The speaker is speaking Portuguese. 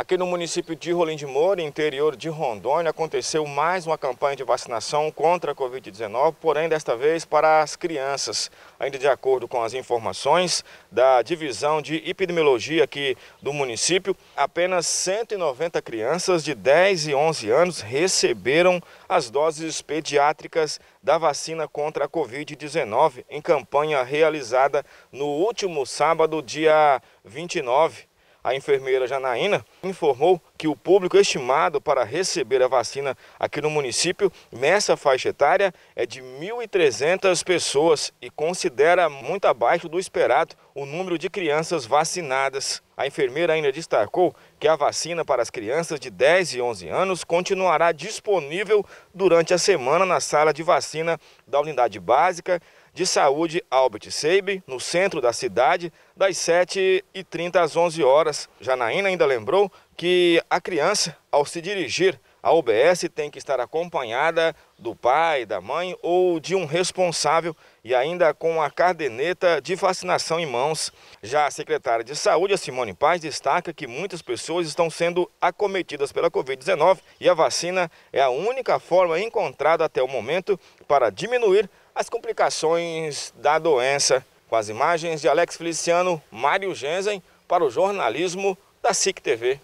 Aqui no município de Rolim de Moura, interior de Rondônia, aconteceu mais uma campanha de vacinação contra a Covid-19, porém desta vez para as crianças. Ainda de acordo com as informações da divisão de epidemiologia aqui do município, apenas 190 crianças de 10 e 11 anos receberam as doses pediátricas da vacina contra a Covid-19 em campanha realizada no último sábado, dia 29 a enfermeira Janaína informou que o público estimado para receber a vacina aqui no município, nessa faixa etária, é de 1.300 pessoas e considera muito abaixo do esperado o número de crianças vacinadas. A enfermeira ainda destacou que a vacina para as crianças de 10 e 11 anos continuará disponível durante a semana na sala de vacina da unidade básica de Saúde Albert Seibe, no centro da cidade, das 7h30 às 11 horas. Janaína ainda lembrou que a criança, ao se dirigir à UBS, tem que estar acompanhada do pai, da mãe ou de um responsável e ainda com a caderneta de vacinação em mãos. Já a secretária de Saúde, Simone Paz, destaca que muitas pessoas estão sendo acometidas pela Covid-19 e a vacina é a única forma encontrada até o momento para diminuir as complicações da doença. Com as imagens de Alex Feliciano, Mário Genzen, para o jornalismo da SIC TV.